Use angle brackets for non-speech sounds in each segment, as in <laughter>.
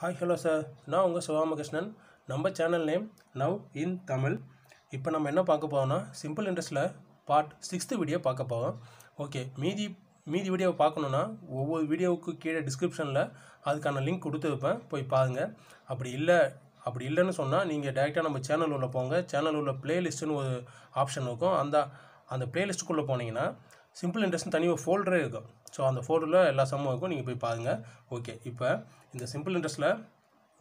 hi hello sir நான் உங்கள் சிவாமகிருஷ்ணன் நம்ம channel name now in Tamil இப்போ நம்ம என்ன பார்க்க போகிறோம்னா சிம்பிள் இன்ட்ரெஸ்ட்டில் பார்ட் சிக்ஸ்த்து வீடியோ பார்க்க போகிறோம் ஓகே மீதி மீதி வீடியோவை பார்க்கணுன்னா ஒவ்வொரு வீடியோவுக்கு கீழே டிஸ்கிரிப்ஷனில் அதுக்கான லிங்க் கொடுத்துருப்பேன் போய் பாருங்கள் அப்படி இல்லை அப்படி இல்லைன்னு சொன்னால் நீங்கள் டேரெக்டாக நம்ம சேனல் உள்ளே போங்க சேனல் உள்ள பிளேலிஸ்ட்டுன்னு ஒரு ஆப்ஷன் இருக்கும் அந்த அந்த பிளேலிஸ்ட்டுக்குள்ளே போனீங்கன்னா சிம்பிள் இன்ட்ரெஸ்ட்னு தனி ஒரு ஃபோல்டரே இருக்கும் ஸோ அந்த ஃபோட்டோவில் எல்லா சம்மும் இருக்கும் நீங்கள் போய் பாருங்கள் ஓகே இப்போ இந்த சிம்பிள் இன்ட்ரெஸ்ட்டில்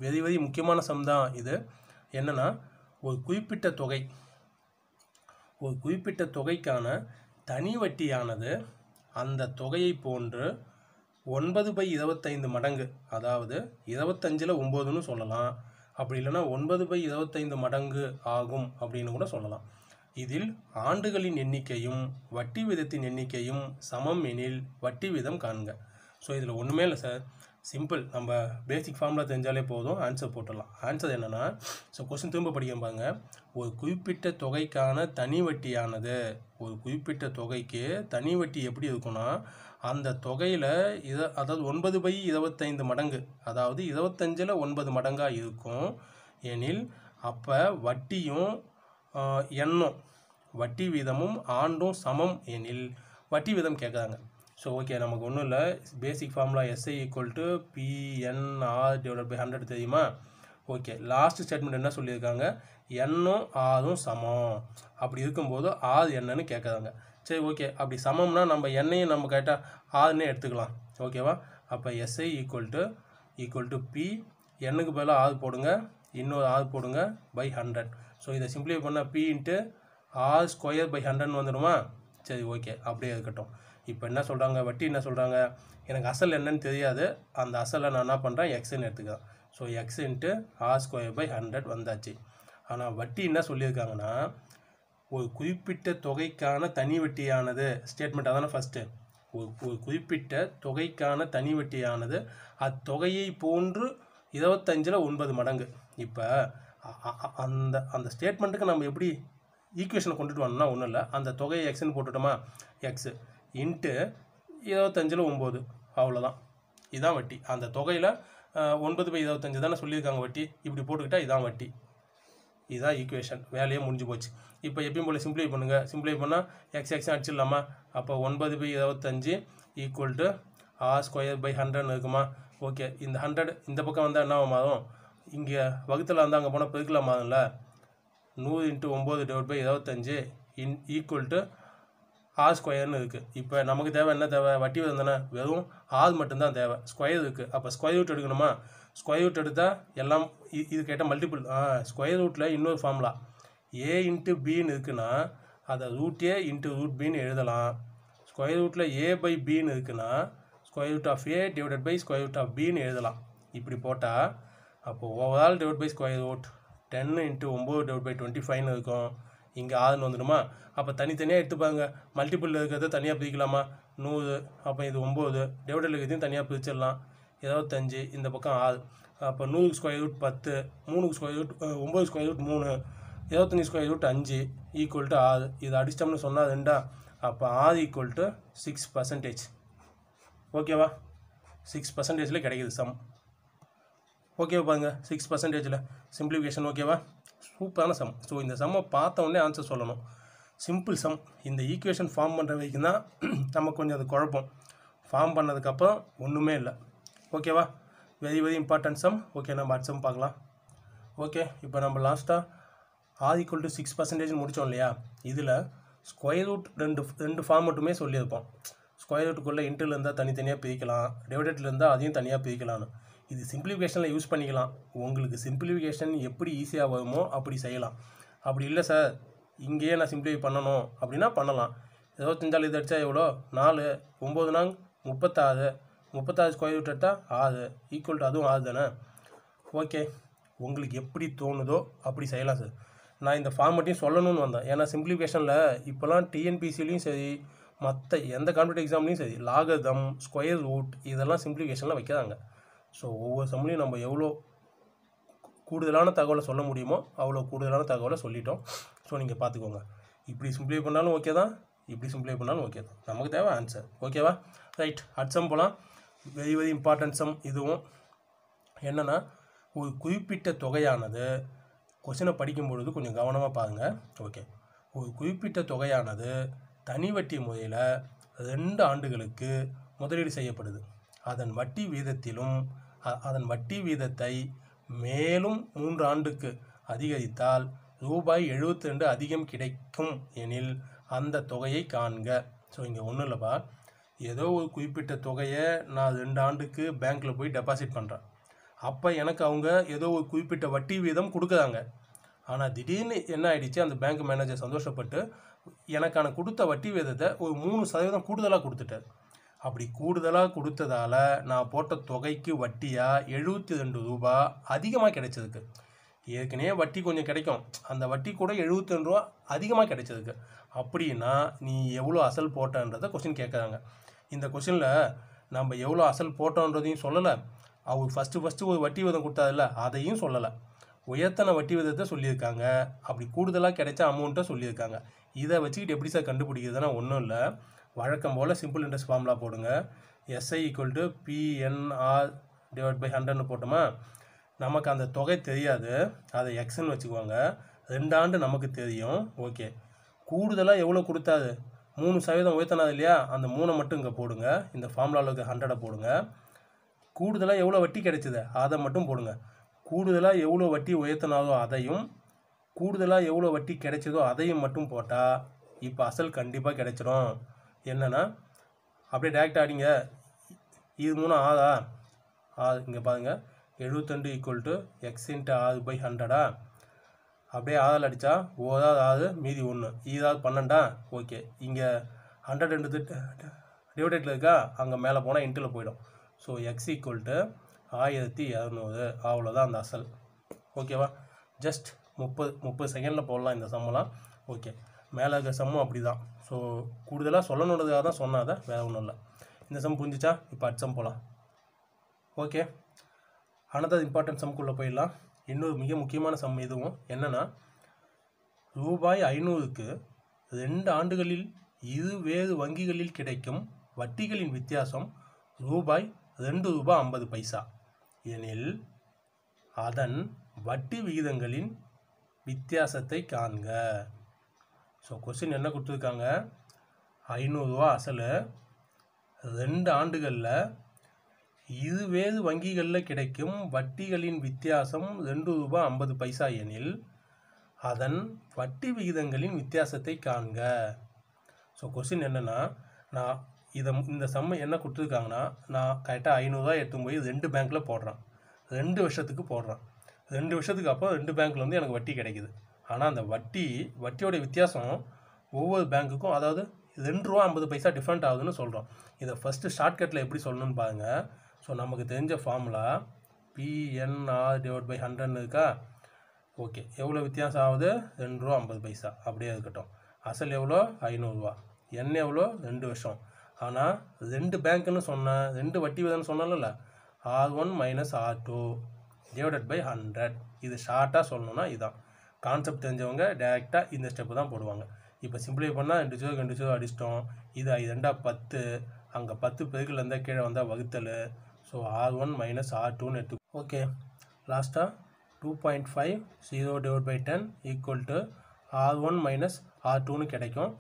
வெதி வெதி முக்கியமான சம் தான் இது என்னென்னா ஒரு குறிப்பிட்ட தொகை ஒரு குறிப்பிட்ட தொகைக்கான தனி வட்டியானது அந்த தொகையை போன்று ஒன்பது பை இருபத்தைந்து மடங்கு அதாவது இருபத்தஞ்சில் ஒம்போதுன்னு சொல்லலாம் அப்படி இல்லைன்னா ஒன்பது பை இருபத்தைந்து மடங்கு ஆகும் அப்படின்னு கூட சொல்லலாம் இதில் ஆண்டுகளின் எண்ணிக்கையும் வட்டி விதத்தின் எண்ணிக்கையும் சமம் எனில் வட்டி விதம் காண்க ஸோ இதில் ஒன்றுமே இல்லை சார் சிம்பிள் நம்ம பேசிக் ஃபார்மில் தெரிஞ்சாலே போதும் ஆன்சர் போட்டுடலாம் ஆன்சர் என்னென்னா ஸோ கொஸ்டின் திரும்ப பாருங்க ஒரு குறிப்பிட்ட தொகைக்கான தனி வட்டியானது ஒரு குறிப்பிட்ட தொகைக்கு தனி வட்டி எப்படி இருக்குன்னா அந்த தொகையில் இத அதாவது ஒன்பது பை இருபத்தைந்து மடங்கு அதாவது இருபத்தஞ்சில் ஒன்பது மடங்காக இருக்கும் எனில் அப்போ வட்டியும் எண்ணும் வட்டி வீதமும் ஆண்டும் சமம் எனில் வட்டி வீதம் கேட்குறாங்க ஸோ ஓகே நமக்கு ஒன்றும் இல்லை basic formula SI equal to PNR divide by hundred தெரியுமா ஓகே லாஸ்ட் ஸ்டேட்மெண்ட் என்ன சொல்லியிருக்காங்க எண்ணும் ஆறும் சமம் அப்படி இருக்கும்போது ஆறு என்னன்னு கேட்குறாங்க சரி ஓகே அப்படி சமம்னா நம்ம எண்ணையும் நம்ம கரெக்டாக ஆறுன்னே எடுத்துக்கலாம் ஓகேவா அப்போ SI equal to equal to P எண்ணுக்கு பதிலாக ஆறு போடுங்க இன்னொரு ஆறு போடுங்க பை ஹண்ட்ரட் ஸோ இதை சிம்பிளை பண்ணால் P into R square by ஹண்ட்ரட்னு வந்துடுமா சரி ஓகே அப்படியே இருக்கட்டும் இப்போ என்ன சொல்கிறாங்க வட்டி என்ன சொல்கிறாங்க எனக்கு அசல் என்னன்னு தெரியாது அந்த அசலை நான் என்ன பண்ணுறேன் எக்ஸ்ன்னு எடுத்துக்கிறேன் so X into R square by hundred வந்தாச்சு ஆனால் வட்டி என்ன சொல்லியிருக்காங்கன்னா ஒரு குறிப்பிட்ட தொகைக்கான தனி வட்டியானது ஸ்டேட்மெண்ட் அதான ஃபஸ்ட்டு ஒரு ஒரு குறிப்பிட்ட தொகைக்கான தனி வட்டியானது அத்தொகையை போன்று இருபத்தஞ்சில் ஒன்பது மடங்கு இப்போ அந்த அந்த ஸ்டேட்மெண்ட்டுக்கு நம்ம எப்படி ஈக்குவேஷனை கொண்டுட்டு வரணும்னா ஒன்றும் இல்லை அந்த தொகையை எக்ஸ்னு போட்டுட்டோமா எக்ஸு இன்ட்டு இருபத்தஞ்சில் ஒம்பது அவ்வளோதான் இதுதான் வட்டி அந்த தொகையில் ஒன்பது பை இருபத்தஞ்சு தானே சொல்லியிருக்காங்க வட்டி இப்படி போட்டுக்கிட்டால் இதான் வட்டி இதுதான் ஈக்குவேஷன் வேலையே முடிஞ்சு போச்சு இப்போ எப்பயும் போல் சிம்ப்ளை பண்ணுங்கள் சிம்ப்ளை பண்ணால் எக்ஸ் எக்ஸ் அடிச்சிடலாமா அப்போ ஒன்பது பை இருபத்தஞ்சு equal to R square by ஹண்ட்ரட்னு இருக்குமா ஓகே இந்த ஹண்ட்ரட் இந்த பக்கம் வந்தால் என்ன ஆகும் இங்கே வகுத்தில் வந்து அங்கே போனால் பெருக்கலாம் ஆகுதுல நூறு இன்ட்டு ஒம்பது டிவைட் பை இருபத்தஞ்சு இன் ஈக்குவல் டு ஆர் ஸ்கொயர்னு இருக்குது இப்போ நமக்கு தேவை என்ன தேவை வட்டி வந்தானே வெறும் ஆர் மட்டும்தான் தேவை ஸ்கொயர் இருக்குது அப்போ ஸ்கொயர் ரூட் எடுக்கணுமா ஸ்கொயர் ரூட் எடுத்தால் எல்லாம் இது கேட்டால் மல்டிபிள் ஆ ஸ்கொயர் ரூட்டில் இன்னொரு ஃபார்முலா ஏ இன்ட்டு பின்னு இருக்குன்னா அதை ரூட்டே ஏ இன்ட்டு ரூட் பின்னு எழுதலாம் ஸ்கொயர் ரூட்டில் ஏ பை பின்னு இருக்குன்னா square root of A divided by square root of பின்னு எழுதலாம் இப்படி போட்டால் அப்போது overall divide by square root டென்னு இன்ட்டு ஒம்பது டிவைட் பை டுவெண்ட்டி ஃபைவ்னு இருக்கும் இங்கே ஆறுன்னு வந்துடுமா அப்போ தனித்தனியாக எடுத்து பாருங்கள் இருக்கிறத தனியாக பிரிக்கலாமா நூறு அப்போ இது ஒம்பது டிவைடில் இருக்கிறதையும் தனியாக பிரிச்சிடலாம் இருபத்தஞ்சி இந்த பக்கம் ஆறு அப்போ நூறுக்கு ஸ்கொயர் ரூட் பத்து மூணுக்கு ஸ்கொயர் ரூட் ஒம்பது ஸ்கொயர் ரூட் மூணு இருபத்தஞ்சி ஸ்கொயர் ரூட் அஞ்சு ஈக்குவல் டு ஆறு இது அடிச்சிட்டோம்னு சொன்னால் ரெண்டா அப்போ ஆறு ஈக்குவல் டு சிக்ஸ் பர்சன்டேஜ் ஓகேவா சிக்ஸ் பர்சன்டேஜில் கிடைக்கிது சம் ஓகே பாருங்க சிக்ஸ் பர்சன்டேஜில் சிம்பிளிஃபிகேஷன் ஓகேவா சூப்பரான சம் ஸோ இந்த சம்மை பார்த்த உடனே ஆன்சர் சொல்லணும் சிம்பிள் சம் இந்த ஈக்குவேஷன் ஃபார்ம் பண்ணுற வரைக்கும் தான் <clears throat> நமக்கு கொஞ்சம் அது குழப்பம் ஃபார்ம் பண்ணதுக்கப்புறம் ஒன்றுமே இல்லை ஓகேவா very very important sum okay நம்ம அட் பார்க்கலாம் ஓகே இப்போ நம்ம லாஸ்ட்டாக R equal to six percentage முடித்தோம் இல்லையா இதில் ஸ்கொயர் ரூட் ரெண்டு ரெண்டு ஃபார்ம் மட்டுமே சொல்லியிருப்போம் ஸ்கொயர் ரூட்டுக்குள்ளே இருந்தால் தனித்தனியாக பிரிக்கலாம் டிவைடட்லேருந்தால் அதையும் தனியாக பிரிக்கலாம்னு இது சிம்பிளிஃபிகேஷனில் யூஸ் பண்ணிக்கலாம் உங்களுக்கு சிம்பிளிஃபிகேஷன் எப்படி ஈஸியாக வருமோ அப்படி செய்யலாம் அப்படி இல்லை சார் இங்கேயே நான் சிம்பிளிஃபை பண்ணணும் அப்படின்னா பண்ணலாம் ஏதோ இருபத்தஞ்சால் இது அடித்தா எவ்வளோ நாலு ஒம்பது நாங் முப்பத்தாறு முப்பத்தாறு ஸ்கொயர் ரூட் எடுத்தால் ஆறு ஈக்குவல் டு அதுவும் ஆறு தானே ஓகே உங்களுக்கு எப்படி தோணுதோ அப்படி செய்யலாம் சார் நான் இந்த ஃபார்மட்டையும் சொல்லணும்னு வந்தேன் ஏன்னா சிம்பிளிஃபிகேஷனில் இப்போலாம் டிஎன்பிசிலையும் சரி மற்ற எந்த கம்ப்யூட்டர் எக்ஸாம்லையும் சரி லாகதம் ஸ்கொயர் ரூட் இதெல்லாம் சிம்பிளிஃபிகேஷனில் வைக்கிறாங்க ஸோ ஒவ்வொரு சமயம் நம்ம எவ்வளோ கூடுதலான தகவலை சொல்ல முடியுமோ அவ்வளோ கூடுதலான தகவலை சொல்லிட்டோம் ஸோ நீங்கள் பார்த்துக்கோங்க இப்படி சிம்பிளை பண்ணாலும் ஓகே தான் இப்படி சிம்பிளை பண்ணாலும் ஓகே தான் நமக்கு தேவை ஆன்சர் ஓகேவா ரைட் அட்சம் போகலாம் வெரி வெரி இம்பார்ட்டன்ட் சம் இதுவும் என்னென்னா ஒரு குறிப்பிட்ட தொகையானது கொஷினை படிக்கும் பொழுது கொஞ்சம் கவனமாக பாருங்கள் ஓகே ஒரு குறிப்பிட்ட தொகையானது தனி வட்டி முறையில் ரெண்டு ஆண்டுகளுக்கு முதலீடு செய்யப்படுது அதன் வட்டி வீதத்திலும் அதன் வட்டி வீதத்தை மேலும் மூன்று ஆண்டுக்கு அதிகரித்தால் ரூபாய் எழுபத்தி ரெண்டு அதிகம் கிடைக்கும் எனில் அந்த தொகையை காண்க ஸோ இங்கே ஒன்றும் இல்லைப்பா ஏதோ ஒரு குறிப்பிட்ட தொகையை நான் ரெண்டு ஆண்டுக்கு பேங்க்கில் போய் டெபாசிட் பண்ணுறேன் அப்போ எனக்கு அவங்க ஏதோ ஒரு குறிப்பிட்ட வட்டி வீதம் கொடுக்குறாங்க ஆனால் திடீர்னு என்ன ஆகிடுச்சு அந்த பேங்க் மேனேஜர் சந்தோஷப்பட்டு எனக்கான கொடுத்த வட்டி வீதத்தை ஒரு மூணு சதவீதம் கூடுதலாக கொடுத்துட்டார் அப்படி கூடுதலாக கொடுத்ததால் நான் போட்ட தொகைக்கு வட்டியாக எழுபத்தி ரெண்டு ரூபா அதிகமாக கிடைச்சதுக்கு ஏற்கனவே வட்டி கொஞ்சம் கிடைக்கும் அந்த வட்டி கூட எழுபத்தி ரெண்டு ரூபா அதிகமாக கிடைச்சதுக்கு அப்படின்னா நீ எவ்வளோ அசல் போட்டன்றதை கொஸ்டின் கேட்குறாங்க இந்த கொஷினில் நம்ம எவ்வளோ அசல் போட்டோன்றதையும் சொல்லலை அவர் ஃபஸ்ட்டு ஃபஸ்ட்டு ஒரு வட்டி விதம் கொடுத்தாதில்ல அதையும் சொல்லலை உயர்த்தன வட்டி விதத்தை சொல்லியிருக்காங்க அப்படி கூடுதலாக கிடைச்ச அமௌண்ட்டை சொல்லியிருக்காங்க இதை வச்சுக்கிட்டு எப்படி சார் கண்டுபிடிக்கிறதுனா ஒன்றும் இல்லை வழக்கம் போல் சிம்பிள் இன்ட்ரெஸ்ட் ஃபார்முலா போடுங்க SI equal to PNR divide by ஹண்ட்ரட்னு போட்டோமா நமக்கு அந்த தொகை தெரியாது அதை எக்ஸ்ன்னு வச்சுக்குவாங்க ரெண்டாண்டு நமக்கு தெரியும் ஓகே கூடுதலாக எவ்வளோ கொடுத்தாது மூணு சதவீதம் உயர்த்தினாது இல்லையா அந்த மூணை மட்டும் இங்கே போடுங்க இந்த ஃபார்முலாவில் இருக்க ஹண்ட்ரடை போடுங்க கூடுதலாக எவ்வளோ வட்டி கிடைச்சிது அதை மட்டும் போடுங்க கூடுதலாக எவ்வளோ வட்டி உயர்த்தினாலோ அதையும் கூடுதலாக எவ்வளோ வட்டி கிடைச்சதோ அதையும் மட்டும் போட்டால் இப்போ அசல் கண்டிப்பாக கிடைச்சிடும் என்னென்னா அப்படியே டேரெக்ட் ஆடிங்க இது மூணு ஆதா ஆறு இங்கே பாருங்கள் எழுபத்தெண்டு ஈக்குவல் டு எக்ஸ் இன்ட்டு ஆறு பை ஹண்ட்ரடா அப்படியே ஆதால் அடித்தா ஓதாவது ஆறு மீதி ஒன்று இதாவது பன்னெண்டா ஓகே இங்கே ஹண்ட்ரட் ரெண்டு டிவைடேட்டில் இருக்கா அங்கே மேலே போனால் இன்டில் போயிடும் ஸோ எக்ஸ் ஈக்குவல் டு ஆயிரத்தி இரநூறு அவ்வளோதான் அந்த அசல் ஓகேவா ஜஸ்ட் முப்பது முப்பது செகண்டில் போடலாம் இந்த சம்மெலாம் ஓகே மேலே சம்மும் அப்படி தான் ஸோ கூடுதலாக சொல்லணுன்றதுக்காக தான் சொன்னால் தான் வேறு ஒன்றும் இல்லை இந்த சம் புரிஞ்சிச்சா இப்போ அட் சம் போகலாம் ஓகே அனதர் இம்பார்ட்டன்ட் சம்குள்ளே போயிடலாம் இன்னொரு மிக முக்கியமான சம் இதுவும் என்னென்னா ரூபாய் ஐநூறுக்கு ரெண்டு ஆண்டுகளில் இருவேறு வங்கிகளில் கிடைக்கும் வட்டிகளின் வித்தியாசம் ரூபாய் ரெண்டு ரூபாய் ஐம்பது பைசா எனில் அதன் வட்டி விகிதங்களின் வித்தியாசத்தை காண்க ஸோ கொஸ்டின் என்ன கொடுத்துருக்காங்க ஐநூறுரூவா அசல் ரெண்டு ஆண்டுகளில் இருவேறு வங்கிகளில் கிடைக்கும் வட்டிகளின் வித்தியாசம் ரெண்டு ரூபா ஐம்பது பைசா எனில் அதன் வட்டி விகிதங்களின் வித்தியாசத்தை காண்க ஸோ கொஸ்டின் என்னென்னா நான் இதை இந்த சம்மை என்ன கொடுத்துருக்காங்கன்னா நான் கரெக்டாக ஐநூறுரூவா எடுத்து போய் ரெண்டு பேங்க்கில் போடுறான் ரெண்டு வருஷத்துக்கு போடுறான் ரெண்டு வருஷத்துக்கு அப்புறம் ரெண்டு பேங்க்கில் வந்து எனக்கு வட்டி கிடைக்குது ஆனால் அந்த வட்டி வட்டியோடைய வித்தியாசம் ஒவ்வொரு பேங்க்குக்கும் அதாவது ரெண்டு ரூபா ஐம்பது பைசா டிஃப்ரெண்ட் ஆகுதுன்னு சொல்கிறோம் இதை ஃபஸ்ட்டு ஷார்ட்கட்டில் எப்படி சொல்லணும்னு பாருங்கள் ஸோ நமக்கு தெரிஞ்ச ஃபார்முலா பிஎன்ஆர் டிவைட் பை ஹண்ட்ரட்னு இருக்கா ஓகே எவ்வளோ வித்தியாசம் ஆகுது ரெண்டு ரூபா ஐம்பது பைசா அப்படியே இருக்கட்டும் அசல் எவ்வளோ ஐநூறுரூவா என்ன எவ்வளோ ரெண்டு வருஷம் ஆனால் ரெண்டு பேங்க்குன்னு சொன்னேன் ரெண்டு வட்டி விதம்னு சொன்னால R one minus R two divided by hundred இது ஷார்ட்டாக சொல்லணுன்னா இதுதான் கான்செப்ட் தெரிஞ்சவங்க டேரெக்டாக இந்த ஸ்டெப்பு தான் போடுவாங்க இப்போ சிம்பிளை பண்ணால் ரெண்டு சோறு ரெண்டு சோறு அடிச்சிட்டோம் இது ரெண்டாக ரெண்டா பத்து அங்கே பத்து பெருக்கில் இருந்தால் கீழே வந்தால் வகுத்தல் so R one minus R டூன்னு எடுத்து ஓகே லாஸ்ட்டாக two point five zero divide by ten equal to R one minus R டூன்னு கிடைக்கும்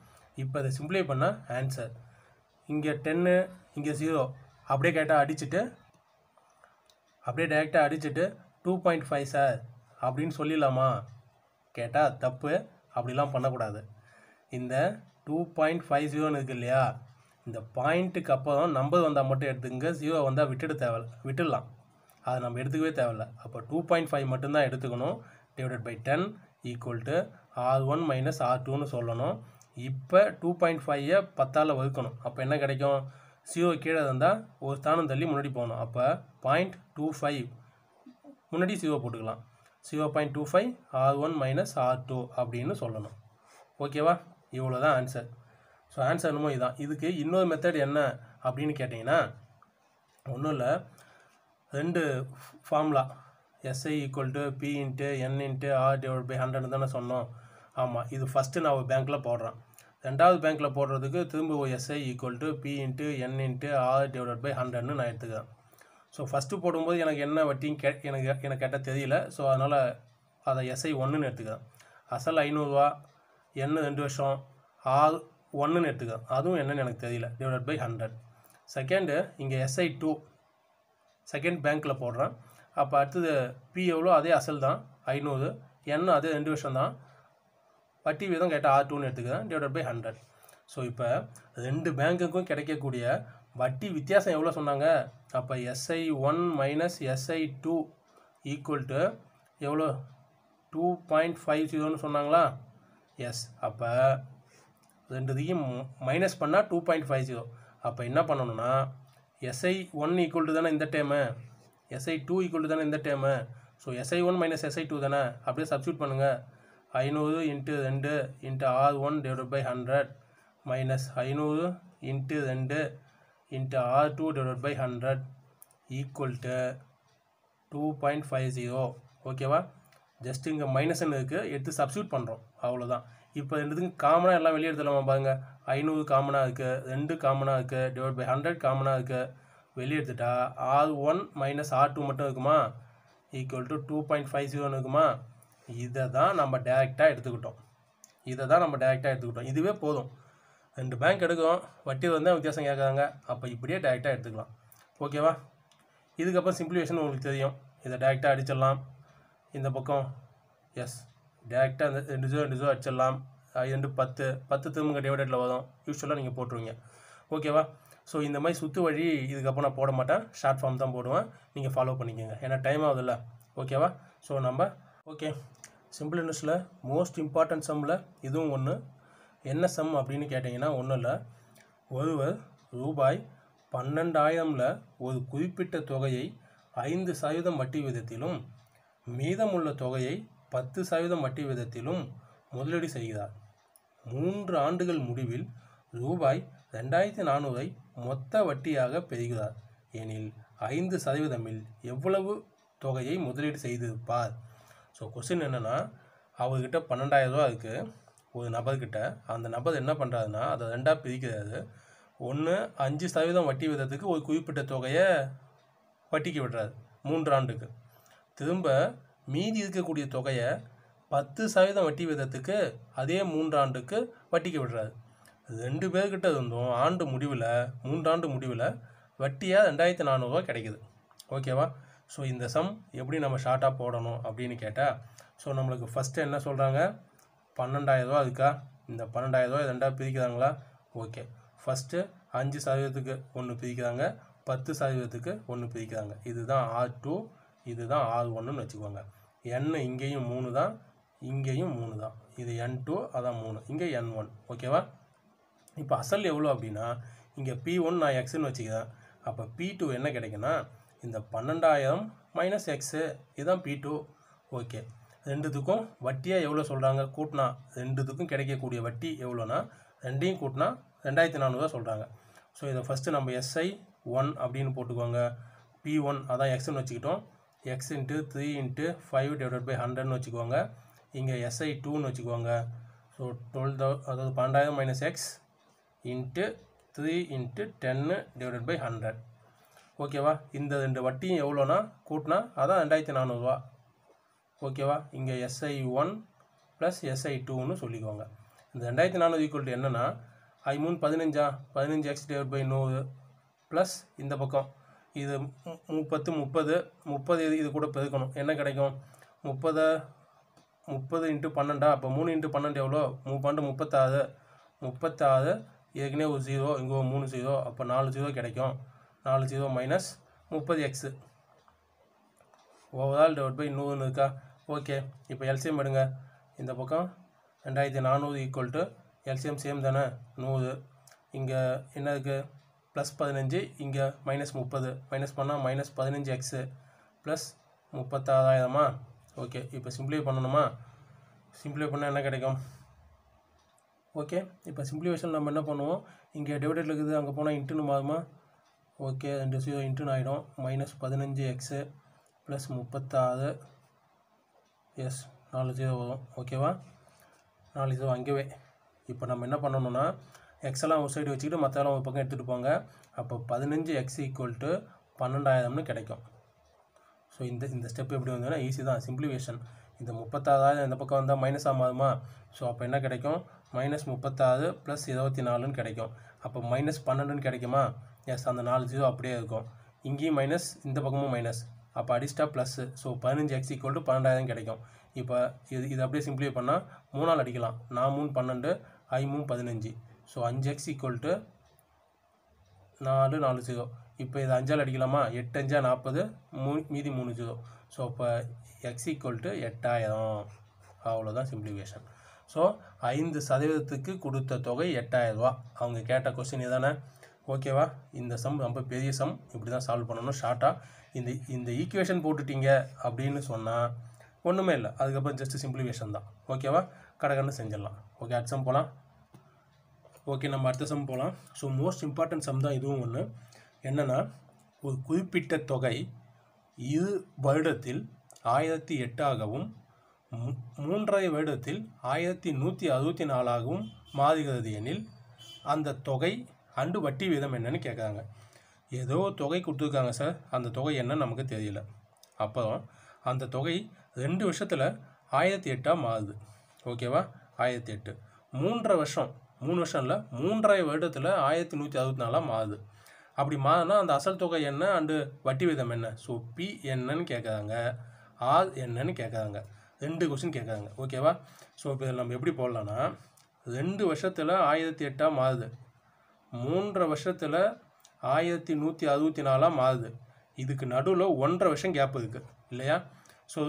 இப்போ அதை சிம்பிளை பண்ணால் ஆன்சர் இங்கே டென்னு இங்கே ஜீரோ அப்படியே கேட்டால் அடிச்சுட்டு அப்படியே டைரெக்டாக அடிச்சுட்டு டூ பாயிண்ட் ஃபைவ் சார் அப்படின்னு சொல்லிடலாமா கேட்டால் தப்பு அப்படிலாம் பண்ணக்கூடாது இந்த டூ பாயிண்ட் ஃபைவ் ஜீரோன்னு இருக்குது இல்லையா இந்த பாயிண்ட்டுக்கு அப்புறம் நம்பர் வந்தால் மட்டும் எடுத்துங்க ஜீரோ வந்தால் விட்டுட தேவை விட்டுடலாம் அதை நம்ம எடுத்துக்கவே தேவையில்ல அப்போ டூ பாயிண்ட் ஃபைவ் மட்டும்தான் எடுத்துக்கணும் divided by ten equal to R one minus R டூன்னு சொல்லணும் இப்போ டூ பாயிண்ட் ஃபைவை பத்தால் வகுக்கணும் அப்போ என்ன கிடைக்கும் ஜீரோ கீழே இருந்தால் ஒரு ஸ்தானம் தள்ளி முன்னாடி போகணும் அப்போ பாயிண்ட் டூ ஃபைவ் முன்னாடி ஜீரோ போட்டுக்கலாம் zero point two five R one minus R two அப்படின்னு சொல்லணும் ஓகேவா இவ்வளோ தான் ஆன்சர் ஸோ ஆன்சர் என்னமோ இதுதான் இதுக்கு இன்னொரு மெத்தட் என்ன அப்படின்னு கேட்டிங்கன்னா ஒன்றும் இல்லை ரெண்டு formula SI equal to P into N into R divide by hundred தானே சொன்னோம் ஆமாம் இது ஃபஸ்ட்டு நான் ஒரு பேங்க்கில் போடுறேன் ரெண்டாவது பேங்க்கில் போடுறதுக்கு திரும்ப ஒரு SI equal to P into N into R divide by ஹண்ட்ரட்னு நான் எடுத்துக்கிறேன் ஸோ ஃபஸ்ட்டு போடும்போது எனக்கு என்ன வட்டியும் கே எனக்கு எனக்கு கேட்டால் தெரியல ஸோ அதனால் அதை எஸ்ஐ ஒன்றுன்னு எடுத்துக்கிறேன் அசல் ஐநூறுரூவா என்ன ரெண்டு வருஷம் ஆறு ஒன்றுன்னு எடுத்துக்கிறேன் அதுவும் என்னன்னு எனக்கு தெரியல டிவைட் பை ஹண்ட்ரட் செகண்டு இங்கே எஸ்ஐ டூ செகண்ட் பேங்க்கில் போடுறேன் அப்போ அடுத்தது பி எவ்வளோ அதே அசல் தான் ஐநூறு என்ன அதே ரெண்டு வருஷம் தான் வட்டி வீதம் கேட்டால் ஆர் டூன்னு எடுத்துக்கிறேன் டிவைட் பை ஹண்ட்ரட் ஸோ இப்போ ரெண்டு பேங்க்குக்கும் கிடைக்கக்கூடிய வட்டி வித்தியாசம் எவ்வளோ சொன்னாங்க அப்போ SI one minus SI two equal to எவ்வளோ டூ பாயிண்ட் ஃபைவ் ஜீரோன்னு சொன்னாங்களா எஸ் அப்போ ரெண்டுத்தையும் மைனஸ் பண்ணால் டூ பாயிண்ட் ஃபைவ் ஜீரோ அப்போ என்ன பண்ணணும்னா எஸ்ஐ ஒன் ஈக்குவல் டு தானே இந்த டேமு எஸ்ஐ டூ ஈக்குவல் டு தானே இந்த டேமு so SI one minus SI two தானே அப்படியே சப்ஸ்டியூட் பண்ணுங்கள் ஐநூறு இன்ட்டு ரெண்டு into R one divide by hundred minus ஐநூறு இன்ட்டு ரெண்டு into R two into R2 divided by two point five 2.50 ஓகேவா ஜஸ்ட் இங்கே மைனஸ்ன்னு இருக்குது எடுத்து சப்ஸ்டியூட் பண்ணுறோம் அவ்வளோதான் இப்போ ரெண்டுத்துக்கும் காமனாக எல்லாம் வெளியே எடுத்துலாமா பாருங்கள் ஐநூறு காமனாக இருக்குது ரெண்டு காமனாக இருக்குது டிவைட் பை ஹண்ட்ரட் காமனாக இருக்குது வெளியே எடுத்துட்டா R one minus R two மட்டும் இருக்குமா equal to two point five ஜீரோன்னு இருக்குமா இதை தான் நம்ம டேரெக்டாக எடுத்துக்கிட்டோம் இதை தான் நம்ம டேரெக்டாக எடுத்துக்கிட்டோம் இதுவே போதும் ரெண்டு பேங்க் எடுக்கும் வட்டி வந்து வித்தியாசம் கேட்குறாங்க அப்போ இப்படியே டேரெக்டாக எடுத்துக்கலாம் ஓகேவா இதுக்கப்புறம் சிம்பிளிஃபிகேஷன் உங்களுக்கு தெரியும் இதை டேரெக்டாக அடிச்சிடலாம் இந்த பக்கம் எஸ் டேரெக்டாக இந்த ரெண்டு ஜோ ரெண்டு ஜோ அடிச்சிடலாம் ரெண்டு பத்து பத்து திரும்புங்க டிவைடேட்டில் வரும் யூஸ்வலாக நீங்கள் போட்டுருவீங்க ஓகேவா ஸோ இந்த மாதிரி சுற்று வழி இதுக்கப்புறம் நான் போட மாட்டேன் ஷார்ட் ஃபார்ம் தான் போடுவேன் நீங்கள் ஃபாலோ பண்ணிக்கோங்க ஏன்னா டைம் ஆகுதுல்ல ஓகேவா ஸோ நம்ம ஓகே சிம்பிள் இன்ட்ரெஸ்ட்டில் மோஸ்ட் இம்பார்ட்டன்ட் சம்மில் இதுவும் ஒன்று என்ன சம் அப்படின்னு கேட்டிங்கன்னா ஒன்றும் இல்லை ஒருவர் ரூபாய் பன்னெண்டாயிரமில் ஒரு குறிப்பிட்ட தொகையை ஐந்து சதவீதம் வட்டி விதத்திலும் மீதமுள்ள தொகையை பத்து சதவீதம் வட்டி விதத்திலும் முதலீடு செய்கிறார் மூன்று ஆண்டுகள் முடிவில் ரூபாய் ரெண்டாயிரத்தி நானூறை மொத்த வட்டியாக பெறுகிறார் எனில் ஐந்து சதவீதமில் எவ்வளவு தொகையை முதலீடு செய்திருப்பார் ஸோ கொஸ்டின் என்னென்னா அவர்கிட்ட பன்னெண்டாயிரம் ரூபா இருக்குது ஒரு நபர்கிட்ட அந்த நபர் என்ன பண்ணுறாருன்னா அதை ரெண்டாக பிரிக்கிறாரு ஒன்று அஞ்சு சதவீதம் வட்டி விடுறதுக்கு ஒரு குறிப்பிட்ட தொகையை வட்டிக்கு விடுறாரு மூன்று ஆண்டுக்கு திரும்ப மீதி இருக்கக்கூடிய தொகையை பத்து சதவீதம் வட்டி விதத்துக்கு அதே மூன்றாண்டுக்கு வட்டிக்கு விடுறாரு ரெண்டு பேர்கிட்ட இருந்தும் ஆண்டு முடிவில் மூன்றாண்டு முடிவில் வட்டியாக ரெண்டாயிரத்தி நானூறுரூவா கிடைக்குது ஓகேவா ஸோ இந்த சம் எப்படி நம்ம ஷார்ட்டாக போடணும் அப்படின்னு கேட்டால் ஸோ நம்மளுக்கு ஃபஸ்ட்டு என்ன சொல்கிறாங்க பன்னெண்டாயிரரூவா இருக்கா இந்த பன்னெண்டாயிரரூவா ரெண்டாக பிரிக்கிறாங்களா ஓகே ஃபஸ்ட்டு அஞ்சு சதவீதத்துக்கு ஒன்று பிரிக்கிறாங்க பத்து சதவீதத்துக்கு ஒன்று பிரிக்கிறாங்க இதுதான் ஆர் டூ இது தான் ஆர் ஒன்றுன்னு வச்சுக்கோங்க என் இங்கேயும் மூணு தான் இங்கேயும் மூணு தான் இது என் டூ அதான் மூணு இங்கே என் ஒன் ஓகேவா இப்போ அசல் எவ்வளோ அப்படின்னா இங்கே பி ஒன் நான் எக்ஸ்ன்னு வச்சுக்கிறேன் அப்போ பி டூ என்ன கிடைக்குன்னா இந்த பன்னெண்டாயிரம் மைனஸ் எக்ஸு இதுதான் பி டூ ஓகே ரெண்டுத்துக்கும் வட்டியாக எவ்வளோ சொல்கிறாங்க கூட்டினா ரெண்டுத்துக்கும் கிடைக்கக்கூடிய வட்டி எவ்வளோனா ரெண்டையும் கூட்டினா ரெண்டாயிரத்தி நானூறுவா சொல்கிறாங்க ஸோ இதை ஃபஸ்ட்டு நம்ம எஸ்ஐ ஒன் அப்படின்னு போட்டுக்கோங்க பி ஒன் அதான் எக்ஸ்னு வச்சுக்கிட்டோம் X into three into five divided by ஹண்ட்ரட்னு வச்சுக்கோங்க இங்கே எஸ்ஐ டூன்னு வச்சுக்கோங்க ஸோ டுவெல் தௌ அதாவது பன்னெண்டாயிரம் minus X into three into டென்னு டிவைடட் பை ஹண்ட்ரட் ஓகேவா இந்த ரெண்டு வட்டியும் எவ்வளோனா கூட்டினா அதான் ரெண்டாயிரத்தி நானூறுரூவா ஓகேவா இங்கே எஸ்ஐ ஒன் ப்ளஸ் எஸ்ஐ டூன்னு சொல்லிக்கோங்க இந்த ரெண்டாயிரத்தி நானூறு ஈக்குவல் டு ஐ ஐமூணு பதினஞ்சா பதினஞ்சு எக்ஸ் டிவைட் பை நூறு ப்ளஸ் இந்த பக்கம் இது முப்பத்து முப்பது முப்பது இது இது கூட பெருக்கணும் என்ன கிடைக்கும் முப்பதை முப்பது இன்ட்டு பன்னெண்டா அப்போ மூணு இன்ட்டு பன்னெண்டு எவ்வளோ மூ முப்பத்தாறு முப்பத்தாறு ஏற்கனவே ஒரு ஜீரோ இங்கே ஒரு மூணு ஜீரோ அப்போ நாலு ஜீரோ கிடைக்கும் நாலு ஜீரோ மைனஸ் முப்பது எக்ஸு ஓவரால் டிவைட் பை நூறுன்னு இருக்கா ஓகே இப்போ எல்சிஎம் எடுங்க இந்த பக்கம் ரெண்டாயிரத்தி நானூறு ஈக்குவல் டு எல்சிஎம் சேம் தானே நூறு இங்கே என்ன இருக்குது ப்ளஸ் பதினஞ்சு இங்கே மைனஸ் முப்பது மைனஸ் பண்ணால் மைனஸ் பதினஞ்சு எக்ஸு ப்ளஸ் முப்பத்தாறாயிரமா ஓகே இப்போ சிம்ப்ளிஃபை பண்ணணுமா சிம்ப்ளிஃபை பண்ணால் என்ன கிடைக்கும் ஓகே இப்போ சிம்பிளிவேஷன் நம்ம என்ன பண்ணுவோம் இங்கே டிவைடட் இருக்குது அங்கே போனால் இன்ட்டுன்னு மாறுமா ஓகே ரெண்டு ஜீரோ இன்ட்டுன்னு ஆகிடும் மைனஸ் பதினஞ்சு எக்ஸு ப்ளஸ் முப்பத்தாறு எஸ் நாலு ஜீரோ வரும் ஓகேவா நாலு ஜீரோ அங்கேவே இப்போ நம்ம என்ன பண்ணணுன்னா எக்ஸெல்லாம் ஒரு சைடு வச்சுக்கிட்டு மற்றெல்லாம் ஒரு பக்கம் எடுத்துகிட்டு போங்க அப்போ பதினஞ்சு எக்ஸ் ஈக்குவல் டு பன்னெண்டாயிரம்னு கிடைக்கும் ஸோ இந்த இந்த ஸ்டெப் எப்படி வந்ததுன்னா ஈஸி தான் சிம்பிளிஃபிகேஷன் இந்த முப்பத்தாறாயிரம் இந்த பக்கம் வந்தால் மைனஸ் ஆகாதுமா ஸோ அப்போ என்ன கிடைக்கும் மைனஸ் முப்பத்தாறு ப்ளஸ் இருபத்தி நாலுன்னு கிடைக்கும் அப்போ மைனஸ் பன்னெண்டுன்னு கிடைக்குமா எஸ் அந்த நாலு ஜீரோ அப்படியே இருக்கும் இங்கேயும் மைனஸ் இந்த பக்கமும் மைனஸ் அப்போ அடிஸ்டா ப்ளஸ்ஸு ஸோ பதினஞ்சு எக்ஸ் ஈக்குவல் டு பன்னெண்டாயிரம் கிடைக்கும் இப்போ இது இது அப்படியே சிம்பிளிஃபை பண்ணால் மூணால் அடிக்கலாம் நான் மூணு பன்னெண்டு ஐ மூணு பதினஞ்சு ஸோ அஞ்சு எக்ஸ் ஈக்குவல் டு நாலு நாலு ஜீரோ இப்போ இது அஞ்சால் அடிக்கலாமா எட்டு அஞ்சா நாற்பது மூ மீதி மூணு ஜீரோ ஸோ இப்போ எக்ஸ் ஈக்குவல் டு எட்டாயிரம் அவ்வளோதான் சிம்பிளிஃபிகேஷன் ஸோ ஐந்து சதவீதத்துக்கு கொடுத்த தொகை எட்டாயிரரூவா அவங்க கேட்ட கொஸ்டின் இதானே ஓகேவா இந்த சம் ரொம்ப பெரிய சம் இப்படி தான் சால்வ் பண்ணணும் ஷார்ட்டாக இந்த இந்த ஈக்குவேஷன் போட்டுட்டீங்க அப்படின்னு சொன்னால் ஒன்றுமே இல்லை அதுக்கப்புறம் ஜஸ்ட் சிம்பிளிஃபிகேஷன் தான் ஓகேவா கடகன்னு செஞ்சிடலாம் ஓகே அடுத்த சம் போகலாம் ஓகே நம்ம அடுத்த சம் போகலாம் ஸோ மோஸ்ட் இம்பார்ட்டன்ட் சம் தான் இதுவும் ஒன்று என்னென்னா ஒரு குறிப்பிட்ட தொகை இரு வருடத்தில் ஆயிரத்தி எட்டாகவும் மூன்றரை வருடத்தில் ஆயிரத்தி நூற்றி அறுபத்தி நாலாகவும் மாறுகிறது எனில் அந்த தொகை அண்டு வட்டி வீதம் என்னன்னு கேட்குறாங்க ஏதோ தொகை கொடுத்துருக்காங்க சார் அந்த தொகை என்ன நமக்கு தெரியல அப்புறம் அந்த தொகை ரெண்டு வருஷத்தில் ஆயிரத்தி எட்டாக மாறுது ஓகேவா ஆயிரத்தி எட்டு மூன்றரை வருஷம் மூணு வருஷம் இல்லை மூன்றரை வருடத்தில் ஆயிரத்தி நூற்றி அறுபத்தி நாலாக மாறுது அப்படி மாறினா அந்த அசல் தொகை என்ன அண்டு வட்டி விதம் என்ன ஸோ பி என்னன்னு கேட்குறாங்க ஆர் என்னன்னு கேட்குறாங்க ரெண்டு கொஸ்டின் கேட்குறாங்க ஓகேவா ஸோ இப்போ நம்ம எப்படி போடலான்னா ரெண்டு வருஷத்தில் ஆயிரத்தி எட்டாக மாறுது மூன்றரை வருஷத்தில் ஆயிரத்தி நூற்றி அறுபத்தி நாலாம் மாறுது இதுக்கு நடுவில் ஒன்றரை வருஷம் கேப் இருக்குது இல்லையா ஸோ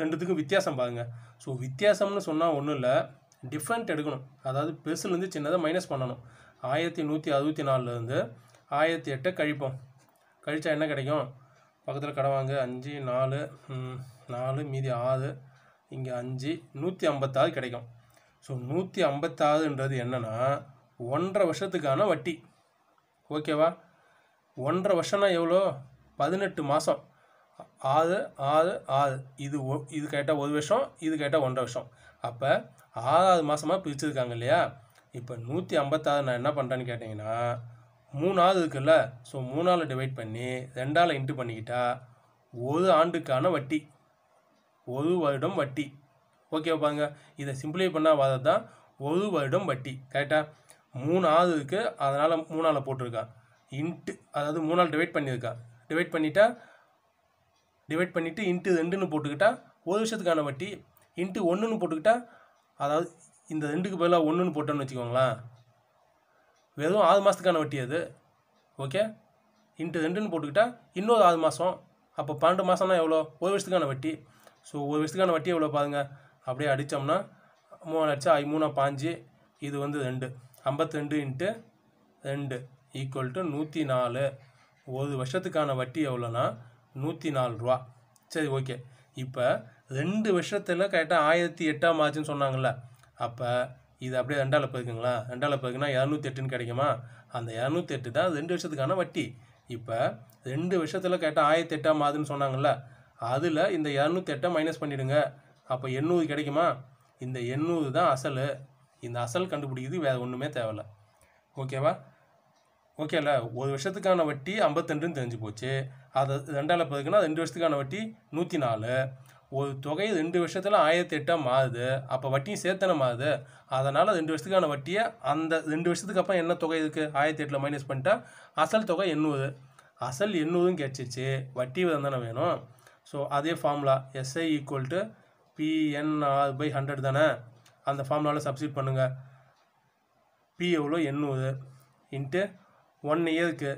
ரெண்டுத்துக்கும் வித்தியாசம் பாருங்கள் ஸோ வித்தியாசம்னு சொன்னால் ஒன்றும் இல்லை டிஃப்ரெண்ட் எடுக்கணும் அதாவது பெருசுலேருந்து சின்னதாக மைனஸ் பண்ணணும் ஆயிரத்தி நூற்றி அறுபத்தி நாலுலேருந்து ஆயிரத்தி எட்டை கழிப்போம் கழித்தா என்ன கிடைக்கும் பக்கத்தில் கடை வாங்க அஞ்சு நாலு நாலு மீதி ஆறு இங்கே அஞ்சு நூற்றி ஐம்பத்தாறு கிடைக்கும் ஸோ நூற்றி ஐம்பத்தாறுன்றது என்னென்னா ஒன்றரை வருஷத்துக்கான வட்டி ஓகேவா ஒன்றரை வருஷம்னா எவ்வளோ பதினெட்டு மாதம் ஆறு ஆறு ஆறு இது ஒ இது கேட்டால் ஒரு வருஷம் இது கேட்டால் ஒன்றரை வருஷம் அப்போ ஆறாவது மாதமாக பிரிச்சுருக்காங்க இல்லையா இப்போ நூற்றி ஐம்பத்தாறு நான் என்ன பண்ணுறேன்னு கேட்டிங்கன்னா மூணாவது இருக்குல்ல ஸோ மூணாவில் டிவைட் பண்ணி ரெண்டாவில் இன்ட்டு பண்ணிக்கிட்டால் ஒரு ஆண்டுக்கான வட்டி ஒரு வருடம் வட்டி ஓகே பாருங்க இதை சிம்பிளை பண்ணால் வாதம் தான் ஒரு வருடம் வட்டி கரெக்டாக மூணாவது இருக்குது அதனால் மூணாவில் போட்டிருக்கான் இன்ட்டு அதாவது நாள் டிவைட் பண்ணியிருக்கா டிவைட் பண்ணிட்டா டிவைட் பண்ணிவிட்டு இன்ட்டு ரெண்டுன்னு போட்டுக்கிட்டா ஒரு வருஷத்துக்கான வட்டி இன்ட்டு ஒன்றுன்னு போட்டுக்கிட்டா அதாவது இந்த ரெண்டுக்கு பதிலாக ஒன்றுன்னு போட்டோன்னு வச்சுக்கோங்களேன் வெறும் ஆறு மாதத்துக்கான வட்டி அது ஓகே இன்ட்டு ரெண்டுன்னு போட்டுக்கிட்டா இன்னொரு ஆறு மாதம் அப்போ பன்னெண்டு மாதம்னா எவ்வளோ ஒரு வருஷத்துக்கான வட்டி ஸோ ஒரு வருஷத்துக்கான வட்டி எவ்வளோ பாருங்கள் அப்படியே அடித்தோம்னா மூணு லட்சம் ஐ மூணா பாஞ்சு இது வந்து ரெண்டு ஐம்பத்தி ரெண்டு இன்ட்டு ரெண்டு ஈக்குவல் டு நூற்றி நாலு ஒரு வருஷத்துக்கான வட்டி எவ்வளோனா நூற்றி நாலு ரூபா சரி ஓகே இப்போ ரெண்டு வருஷத்தில் கரெக்டாக ஆயிரத்தி எட்டாம் ஆச்சுன்னு சொன்னாங்கள்ல அப்போ இது அப்படியே ரெண்டாவில் போயிருக்குங்களா ரெண்டாவில் போயிருக்குன்னா இரநூத்தி எட்டுன்னு கிடைக்குமா அந்த இரநூத்தி எட்டு தான் ரெண்டு வருஷத்துக்கான வட்டி இப்போ ரெண்டு வருஷத்தில் கேட்டால் ஆயிரத்தி எட்டாம் ஆகுதுன்னு சொன்னாங்கள்ல அதில் இந்த இரநூத்தி எட்டை மைனஸ் பண்ணிவிடுங்க அப்போ எண்ணூறு கிடைக்குமா இந்த எண்ணூறு தான் அசல் இந்த அசல் கண்டுபிடிக்கிறது வேறு ஒன்றுமே தேவையில்ல ஓகேவா ஓகேல ஒரு வருஷத்துக்கான வட்டி ஐம்பத்தெண்டுன்னு தெரிஞ்சு போச்சு அதை ரெண்டாவில் பதுக்குன்னா ரெண்டு வருஷத்துக்கான வட்டி நூற்றி நாலு ஒரு தொகை ரெண்டு வருஷத்தில் ஆயிரத்தி எட்டாக மாறுது அப்போ வட்டியும் சேர்த்தனை மாறுது அதனால் ரெண்டு வருஷத்துக்கான வட்டியை அந்த ரெண்டு வருஷத்துக்கு அப்புறம் என்ன தொகை இருக்குது ஆயிரத்தி எட்டில் மைனஸ் பண்ணிட்டா அசல் தொகை எண்ணூறு அசல் எண்ணூறும் கிடச்சிச்சு வட்டி விதம் தானே வேணும் ஸோ அதே formula SI equal to PNR by hundred தானே அந்த ஃபார்முலாவில் சப்ஸ்டியூட் பண்ணுங்கள் பி எவ்வளோ எண்ணூறு இன்ட்டு ஒன் இயருக்கு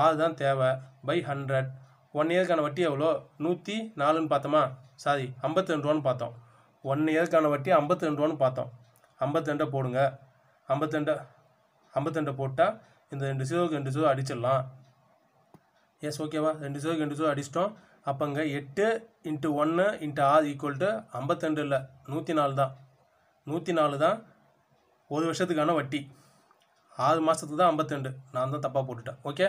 ஆறு தான் தேவை பை ஹண்ட்ரட் ஒன் இயருக்கான வட்டி எவ்வளோ நூற்றி நாலுன்னு பார்த்தோமா சாரி ஐம்பத்தி ரெண்டு ரூபான்னு பார்த்தோம் ஒன் இயருக்கான வட்டி ஐம்பத்தி ரெண்டு ரூபான்னு பார்த்தோம் ஐம்பத்தி ரெண்டை போடுங்க ஐம்பத்தி ஐம்பத்தெண்டை போட்டால் இந்த ரெண்டு ஜீரோக்கு ரெண்டு ஜீரோ அடிச்சிடலாம் எஸ் ஓகேவா ரெண்டு ஜீரோக்கு ரெண்டு ஜீரோ அடிச்சிட்டோம் அப்போ எட்டு இன்ட்டு ஒன்று இன்ட்டு ஆறு ஈக்குவல் டு ஐம்பத்தெண்டு இல்லை நூற்றி நாலு தான் நூற்றி நாலு தான் ஒரு வருஷத்துக்கான வட்டி ஆறு மாதத்துக்கு தான் ஐம்பத்தி ரெண்டு நான் தான் தப்பாக போட்டுட்டேன் ஓகே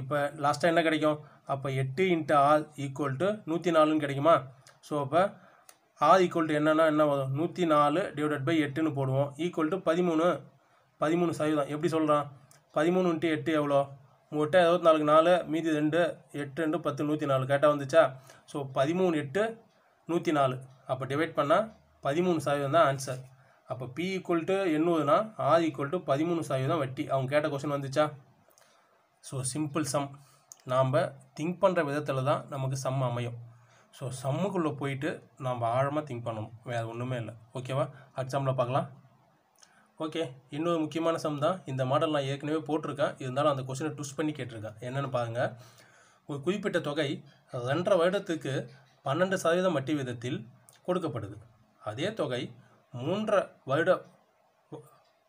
இப்போ லாஸ்ட்டாக என்ன கிடைக்கும் அப்போ எட்டு இன்ட்டு ஆறு ஈக்குவல் டு நூற்றி நாலுன்னு கிடைக்குமா ஸோ அப்போ ஆறு ஈக்குவல் டு என்னென்னா என்ன வரும் நூற்றி நாலு டிவைடட் பை எட்டுன்னு போடுவோம் ஈக்குவல் டு பதிமூணு பதிமூணு சதவீதம் எப்படி சொல்கிறான் பதிமூணு இன்ட்டு எட்டு எவ்வளோ உங்கள்கிட்ட இருபத்தி நாலுக்கு நாலு மீதி ரெண்டு எட்டு ரெண்டு பத்து நூற்றி நாலு கரெக்டாக வந்துச்சா ஸோ பதிமூணு எட்டு நூற்றி நாலு அப்போ டிவைட் பண்ணால் பதிமூணு சதவீதம் தான் ஆன்சர் அப்போ பி ஈக்குவல் டு எண்ணூறுனா ஆர் ஈக்குவல் டு பதிமூணு சதவீதம் வட்டி அவங்க கேட்ட கொஷின் வந்துச்சா ஸோ சிம்பிள் சம் நாம் திங்க் பண்ணுற விதத்தில் தான் நமக்கு சம் அமையும் ஸோ சம்முக்குள்ளே போயிட்டு நாம் ஆழமாக திங்க் பண்ணணும் வேறு ஒன்றுமே இல்லை ஓகேவா எக்ஸாம்பிள் பார்க்கலாம் ஓகே இன்னொரு முக்கியமான சம் தான் இந்த மாடல் நான் ஏற்கனவே போட்டிருக்கேன் இருந்தாலும் அந்த கொஷினை ட்விஸ்ட் பண்ணி கேட்டிருக்கேன் என்னென்னு பாருங்கள் ஒரு குறிப்பிட்ட தொகை ரெண்டரை வருடத்துக்கு பன்னெண்டு சதவீதம் வட்டி விதத்தில் கொடுக்கப்படுது அதே தொகை மூன்றரை வருட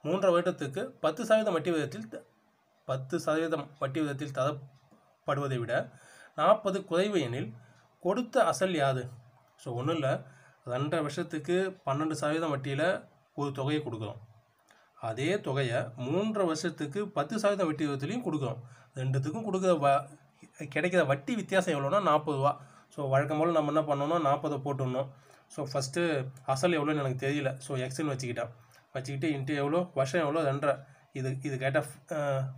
மூன்றரை வருடத்துக்கு பத்து சதவீதம் வட்டி விதத்தில் பத்து சதவீதம் வட்டி விதத்தில் தரப்படுவதை விட நாற்பது குறைவு எனில் கொடுத்த அசல் யாது ஸோ ஒன்றும் இல்லை ரெண்டரை வருஷத்துக்கு பன்னெண்டு சதவீதம் வட்டியில் ஒரு தொகையை கொடுக்குறோம் அதே தொகையை மூன்றரை வருஷத்துக்கு பத்து சதவீதம் வட்டி விதத்துலையும் கொடுக்குறோம் ரெண்டுத்துக்கும் கொடுக்குற வ கிடைக்கிற வட்டி வித்தியாசம் எவ்வளோன்னா நாற்பது ரூபா ஸோ வழக்கம் போல் நம்ம என்ன பண்ணணும் நாற்பதை போட்டுடணும் ஸோ ஃபஸ்ட்டு அசல் எவ்வளோன்னு எனக்கு தெரியல ஸோ எக்ஸ்னு வச்சுக்கிட்டேன் வச்சுக்கிட்டு இன்ட்டு எவ்வளோ வருஷம் எவ்வளோ ரெண்டரை இது இது கேட்டால்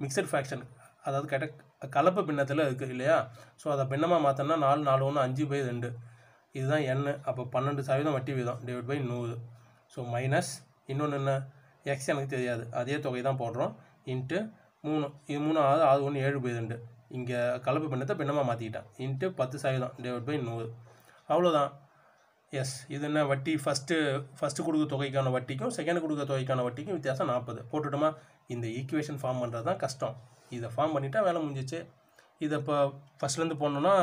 மிக்சட் ஃபேக்ஷன் அதாவது கேட்டால் கலப்பு பின்னத்தில் இருக்குது இல்லையா ஸோ அதை பின்னமாக மாற்றோம்னா நாலு நாலு ஒன்று அஞ்சு பை ரெண்டு இதுதான் எண் அப்போ பன்னெண்டு சதவீதம் வட்டி வீதம் டிவைட் பை நூறு ஸோ மைனஸ் இன்னொன்று என்ன எக்ஸ் எனக்கு தெரியாது அதே தொகை தான் போடுறோம் இன்ட்டு மூணு இது மூணு ஆறு ஆறு ஒன்று ஏழு பை ரெண்டு இங்கே கலப்பு பின்னத்தை பின்னமாக மாற்றிக்கிட்டேன் இன்ட்டு பத்து சதவீதம் டிவைட் பை நூறு அவ்வளோதான் எஸ் இது என்ன வட்டி ஃபஸ்ட்டு ஃபஸ்ட்டு கொடுக்க தொகைக்கான வட்டிக்கும் செகண்ட் கொடுக்க தொகைக்கான வட்டிக்கும் வித்தியாசம் நாற்பது போட்டுட்டோமா இந்த ஈக்குவேஷன் ஃபார்ம் பண்ணுறது தான் கஷ்டம் இதை ஃபார்ம் பண்ணிட்டா வேலை முடிஞ்சிச்சு இதை இப்போ ஃபஸ்ட்லேருந்து போடணுன்னா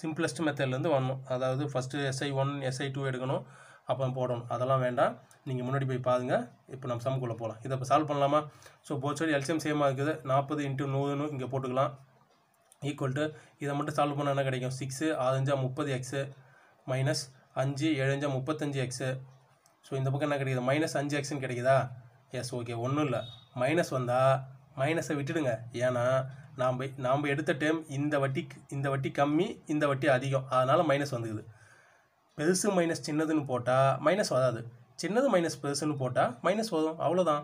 சிம்பிளஸ்ட் மெத்தட்லேருந்து வரணும் அதாவது first SI one SI two எடுக்கணும் அப்புறம் போடணும் அதெல்லாம் வேண்டாம் நீங்கள் முன்னாடி போய் பாருங்கள் இப்போ நம்ம சமக்குள்ளே போகலாம் இதை இப்போ சால்வ் பண்ணலாமா ஸோ போச்சு சைடு எல்சியம் சேமாக இருக்குது நாற்பது இன்ட்டு நூறுன்னு இங்கே போட்டுக்கலாம் ஈக்குவல் டு இதை மட்டும் சால்வ் பண்ணால் என்ன கிடைக்கும் சிக்ஸு அஞ்சா முப்பது எக்ஸு மைனஸ் அஞ்சு எழுஞ்சா முப்பத்தஞ்சு எக்ஸு ஸோ இந்த பக்கம் என்ன கிடைக்குது மைனஸ் அஞ்சு எக்ஸுன்னு கிடைக்குதா எஸ் ஓகே ஒன்றும் இல்லை மைனஸ் வந்தால் மைனஸை விட்டுடுங்க ஏன்னா நாம் நாம் எடுத்த டைம் இந்த வட்டி இந்த வட்டி கம்மி இந்த வட்டி அதிகம் அதனால் மைனஸ் வந்துக்குது பெருசு மைனஸ் சின்னதுன்னு போட்டால் மைனஸ் வராது சின்னது மைனஸ் பெருசுன்னு போட்டால் மைனஸ் வரும் அவ்வளோதான்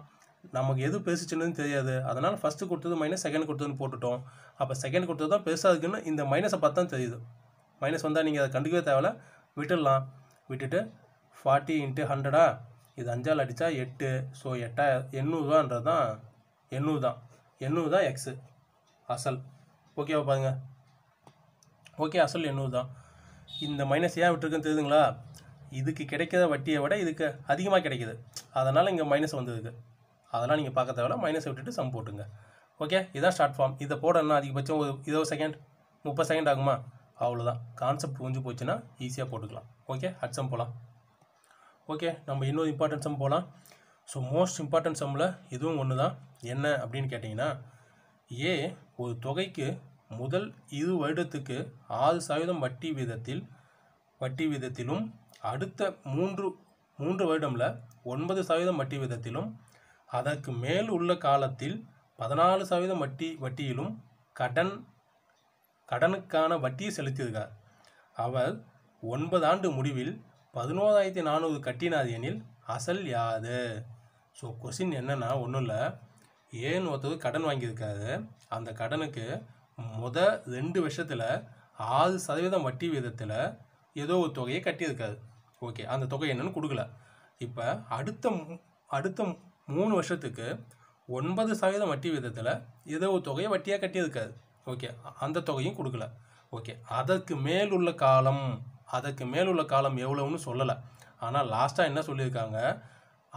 நமக்கு எது பெருசு சின்னதுன்னு தெரியாது அதனால் ஃபஸ்ட்டு கொடுத்தது மைனஸ் செகண்ட் கொடுத்ததுன்னு போட்டுட்டோம் அப்போ செகண்ட் கொடுத்தது தான் பெருசாக இருக்குன்னு இந்த மைனஸை பார்த்தா தெரியுது மைனஸ் வந்தால் நீங்கள் அதை கண்டுக்கவே தேவையில்ல விட்டுடலாம் விட்டுட்டு ஃபார்ட்டி இன்ட்டு ஹண்ட்ரடா இது அஞ்சால் அடித்தா எட்டு ஸோ எட்டா எண்ணூறுவான்றது தான் எண்ணூறு தான் எண்ணூறு தான் எக்ஸு அசல் ஓகேவா பாருங்க ஓகே அசல் எண்ணூறு தான் இந்த மைனஸ் ஏன் விட்டுருக்குன்னு தெரியுதுங்களா இதுக்கு கிடைக்கிற வட்டியை விட இதுக்கு அதிகமாக கிடைக்கிது அதனால் இங்கே மைனஸ் வந்ததுக்கு அதெல்லாம் நீங்கள் பார்க்க தேவையில்ல மைனஸ் விட்டுட்டு சம் போட்டுங்க ஓகே இதான் ஸ்டார்ட் ஃபார்ம் இதை போடணும் அதிகபட்சம் ஒரு இருபது செகண்ட் முப்பது செகண்ட் ஆகுமா அவ்வளோதான் கான்செப்ட் புரிஞ்சு போச்சுன்னா ஈஸியாக போட்டுக்கலாம் ஓகே ஹட்ஸம் போகலாம் ஓகே நம்ம இன்னொரு இம்பார்ட்டன்ட் சம் போகலாம் ஸோ மோஸ்ட் இம்பார்ட்டன்ஸ் சம்மில் இதுவும் ஒன்று தான் என்ன அப்படின்னு கேட்டிங்கன்னா ஏ ஒரு தொகைக்கு முதல் இரு வருடத்துக்கு ஆறு சதவீதம் வட்டி வீதத்தில் வட்டி வீதத்திலும் அடுத்த மூன்று மூன்று வருடமில் ஒன்பது சதவீதம் வட்டி வீதத்திலும் அதற்கு மேல் உள்ள காலத்தில் பதினாலு சதவீதம் வட்டி வட்டியிலும் கடன் கடனுக்கான வட்டியை செலுத்தியிருக்கார் அவர் ஒன்பது ஆண்டு முடிவில் பதினோராயிரத்தி நானூறு கட்டினார் எனில் அசல் யாது ஸோ கொஸ்டின் என்னென்னா ஒன்றும் இல்லை ஏன் ஒருத்தர் கடன் வாங்கியிருக்காரு அந்த கடனுக்கு முத ரெண்டு வருஷத்தில் ஆறு சதவீதம் வட்டி வீதத்தில் ஏதோ ஒரு தொகையை கட்டியிருக்காரு ஓகே அந்த தொகை என்னன்னு கொடுக்கல இப்போ அடுத்த அடுத்த மூணு வருஷத்துக்கு ஒன்பது சதவீதம் வட்டி வீதத்தில் ஏதோ ஒரு தொகையை வட்டியாக கட்டியிருக்காரு ஓகே அந்த தொகையும் கொடுக்கல ஓகே அதற்கு மேலுள்ள காலம் அதற்கு மேலுள்ள காலம் எவ்வளோன்னு சொல்லலை ஆனால் லாஸ்ட்டாக என்ன சொல்லியிருக்காங்க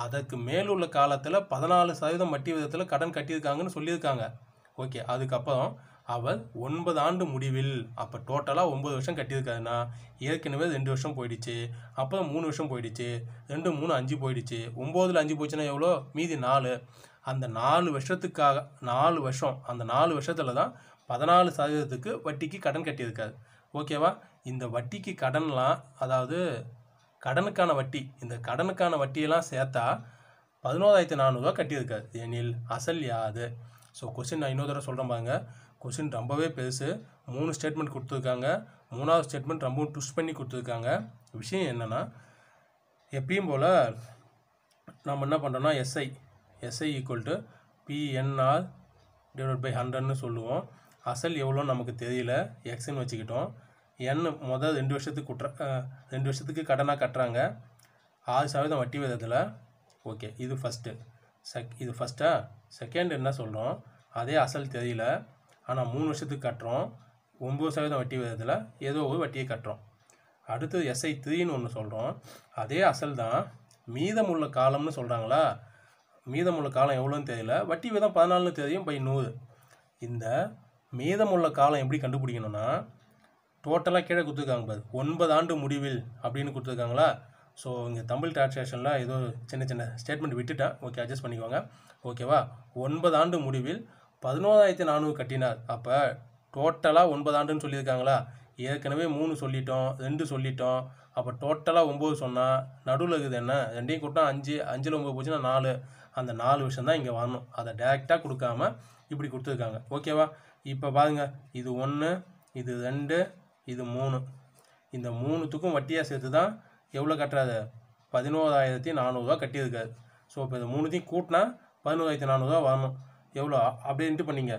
அதற்கு மேலுள்ள காலத்தில் பதினாலு சதவீதம் வட்டி விதத்தில் கடன் கட்டியிருக்காங்கன்னு சொல்லியிருக்காங்க ஓகே அதுக்கப்புறம் அவர் ஒன்பது ஆண்டு முடிவில் அப்போ டோட்டலாக ஒம்பது வருஷம் கட்டியிருக்காருன்னா ஏற்கனவே ரெண்டு வருஷம் போயிடுச்சு அப்புறம் மூணு வருஷம் போயிடுச்சு ரெண்டு மூணு அஞ்சு போயிடுச்சு ஒம்போதில் அஞ்சு போச்சுன்னா எவ்வளோ மீதி நாலு அந்த நாலு வருஷத்துக்காக நாலு வருஷம் அந்த நாலு வருஷத்தில் தான் பதினாலு சதவீதத்துக்கு வட்டிக்கு கடன் கட்டியிருக்காரு ஓகேவா இந்த வட்டிக்கு கடன்லாம் அதாவது கடனுக்கான வட்டி இந்த கடனுக்கான வட்டியெல்லாம் சேர்த்தா பதினோராயிரத்தி நானூறுரூவா கட்டியிருக்காரு எனில் அசல் யாது ஸோ கொஸ்டின் நான் இன்னொரு தடவை சொல்கிறேன் பாருங்க கொஸ்டின் ரொம்பவே பெருசு மூணு ஸ்டேட்மெண்ட் கொடுத்துருக்காங்க மூணாவது ஸ்டேட்மெண்ட் ரொம்பவும் ட்விஸ்ட் பண்ணி கொடுத்துருக்காங்க விஷயம் என்னென்னா எப்பயும் போல் நம்ம என்ன பண்ணுறோன்னா SI SI equal to PNR divide by ஹண்ட்ரட்னு சொல்லுவோம் அசல் எவ்வளோன்னு நமக்கு தெரியல எக்ஸ்ன்னு வச்சுக்கிட்டோம் என் மொதல் ரெண்டு வருஷத்துக்கு குட்ற ரெண்டு வருஷத்துக்கு கடனாக கட்டுறாங்க ஆறு சதவீதம் வட்டி விதத்தில் ஓகே இது ஃபஸ்ட்டு செக் இது ஃபஸ்ட்டா செகண்ட் என்ன சொல்கிறோம் அதே அசல் தெரியல ஆனால் மூணு வருஷத்துக்கு கட்டுறோம் ஒம்பது சதவீதம் வட்டி விதத்தில் ஏதோ ஒரு வட்டியை கட்டுறோம் அடுத்தது எஸ்ஐ த்ரீன்னு ஒன்று சொல்கிறோம் அதே அசல் தான் மீதமுள்ள காலம்னு சொல்கிறாங்களா மீதமுள்ள காலம் எவ்வளோன்னு தெரியல வட்டி விதம் பதினாலுன்னு தெரியும் பை நூறு இந்த மீதமுள்ள காலம் எப்படி கண்டுபிடிக்கணும்னா டோட்டலாக கீழே கொடுத்துருக்காங்க பாரு ஒன்பது ஆண்டு முடிவில் அப்படின்னு கொடுத்துருக்காங்களா ஸோ இங்கே தமிழ் டிரான்ஸ்லேஷனில் ஏதோ சின்ன சின்ன ஸ்டேட்மெண்ட் விட்டுட்டேன் ஓகே அட்ஜஸ்ட் பண்ணிக்கோங்க ஓகேவா ஒன்பது ஆண்டு முடிவில் பதினோராயிரத்தி நானூறு கட்டினார் அப்போ டோட்டலாக ஒன்பது ஆண்டுன்னு சொல்லியிருக்காங்களா ஏற்கனவே மூணு சொல்லிட்டோம் ரெண்டு சொல்லிட்டோம் அப்போ டோட்டலாக ஒம்பது சொன்னால் நடுவில் இருக்குது என்ன ரெண்டையும் கூட்டம் அஞ்சு அஞ்சில் ஒம்பது போச்சுன்னா நாலு அந்த நாலு விஷயம் தான் இங்கே வரணும் அதை டேரெக்டாக கொடுக்காம இப்படி கொடுத்துருக்காங்க ஓகேவா இப்போ பாருங்கள் இது ஒன்று இது ரெண்டு இது மூணு இந்த மூணுத்துக்கும் வட்டியாக சேர்த்து தான் எவ்வளோ கட்டுறாரு பதினோராயிரத்தி நானூறுரூவா கட்டியிருக்காரு ஸோ இப்போ இது மூணுத்தையும் கூட்டினா பதினோராயிரத்தி நானூறுவா வரணும் எவ்வளோ அப்படின்ட்டு பண்ணிங்க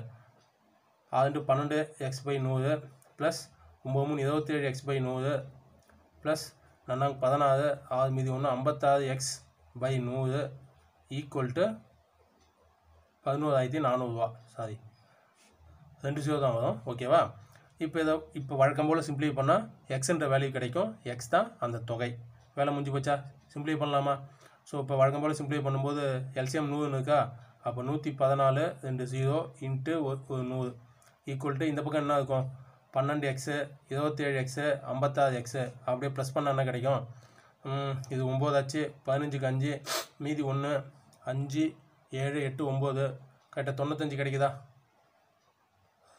ஆறு பன்னெண்டு எக்ஸ் பை நூறு ப்ளஸ் ஒம்பது மூணு இருபத்தேழு எக்ஸ் பை நூறு ப்ளஸ் நன்னாங்க பதினாறு ஆறு மீதி ஒன்று ஐம்பத்தாறு எக்ஸ் பை நூறு ஈக்குவல் டு பதினோராயிரத்தி நானூறுரூவா சாரி ரெண்டு ஜீரோ தான் வரும் ஓகேவா இப்போ இதை இப்போ வழக்கம் போல் சிம்ப்ளை பண்ணால் எக்ஸ்ன்ற வேல்யூ கிடைக்கும் எக்ஸ் தான் அந்த தொகை வேலை முடிஞ்சு போச்சா சிம்ப்ளை பண்ணலாமா ஸோ இப்போ வழக்கம் போல் சிம்ப்ளை பண்ணும்போது எல்சிஎம் நூறுன்னு இருக்கா அப்போ நூற்றி பதினாலு ரெண்டு ஜீரோ இன்ட்டு ஒரு நூறு ஈக்குவல்ட்டு இந்த பக்கம் என்ன இருக்கும் பன்னெண்டு எக்ஸு இருபத்தேழு எக்ஸு ஐம்பத்தாறு எக்ஸு அப்படியே ப்ளஸ் பண்ணால் என்ன கிடைக்கும் இது ஒம்போதாச்சு பதினஞ்சுக்கு அஞ்சு மீதி ஒன்று அஞ்சு ஏழு எட்டு ஒம்பது கரெக்டாக தொண்ணூத்தஞ்சு கிடைக்குதா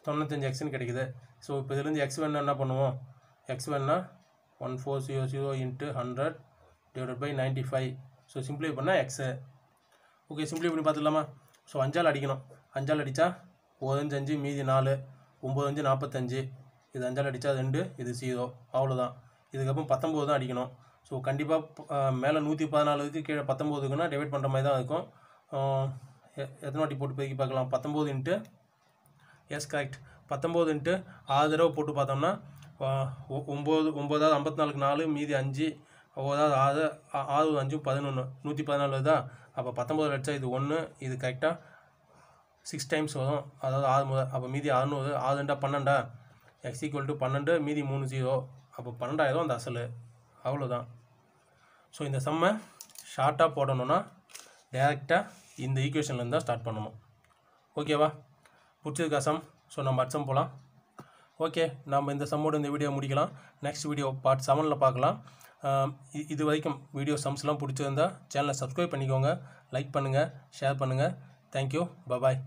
தொண்ணூத்தஞ்சு எக்ஸ்னு கிடைக்குது ஸோ இப்போ இதுலேருந்து எக்ஸ் வேணால் என்ன பண்ணுவோம் எக்ஸ் வேணால் one four zero zero into hundred divided by ninety five so simply பண்ணால் எக்ஸு ஓகே சிம்ப்ளை பண்ணி பார்த்துடலாமா ஸோ அஞ்சால் அடிக்கணும் அஞ்சால் அடித்தா ஒதஞ்சு அஞ்சு மீதி நாலு ஒம்பது நாற்பத்தஞ்சு இது அஞ்சால் அடித்தா ரெண்டு இது ஜீரோ அவ்வளோதான் இதுக்கப்புறம் பத்தொம்போது தான் அடிக்கணும் ஸோ கண்டிப்பாக மேலே நூற்றி பதினாலுக்கு கீழே பத்தொம்போதுக்குன்னா டிவைட் பண்ணுற மாதிரி தான் இருக்கும் எத்தனை வாட்டி போட்டு பெருக்கி பார்க்கலாம் பத்தொம்போதுன்ட்டு எஸ் கரெக்ட் பத்தொம்போதுன்ட்டு ஆறு தடவை போட்டு பார்த்தோம்னா ஒம்பது ஒம்பதாவது ஐம்பத்தி நாலுக்கு நாலு மீதி அஞ்சு ஒம்பதாவது ஆறு ஆறு அஞ்சும் பதினொன்று நூற்றி பதினாலு தான் அப்போ பத்தொம்பது லட்சம் இது ஒன்று இது கரெக்டாக சிக்ஸ் டைம்ஸ் வரும் அதாவது ஆறு முதல் அப்போ மீதி அறுநூறு ஆறு ரெண்டா பன்னெண்டா எக்ஸ் ஈக்குவல் டு பன்னெண்டு மீதி மூணு ஜீரோ அப்போ பன்னெண்டாயிரம் அந்த அசல் அவ்வளோதான் ஸோ இந்த செம்மை ஷார்ட்டாக போடணுன்னா டேரெக்டாக இந்த ஈக்குவேஷன்லேருந்து தான் ஸ்டார்ட் பண்ணணும் ஓகேவா பிடிச்சிருக்கா சம் ஸோ நம்ம அட் போகலாம் ஓகே நம்ம இந்த சம்மோட இந்த வீடியோ முடிக்கலாம் நெக்ஸ்ட் வீடியோ பார்ட் செவனில் பார்க்கலாம் இது வரைக்கும் வீடியோ சம்ஸ்லாம் பிடிச்சிருந்தா சேனலை சப்ஸ்கிரைப் பண்ணிக்கோங்க லைக் பண்ணுங்கள் ஷேர் பண்ணுங்கள் தேங்க்யூ பபாய்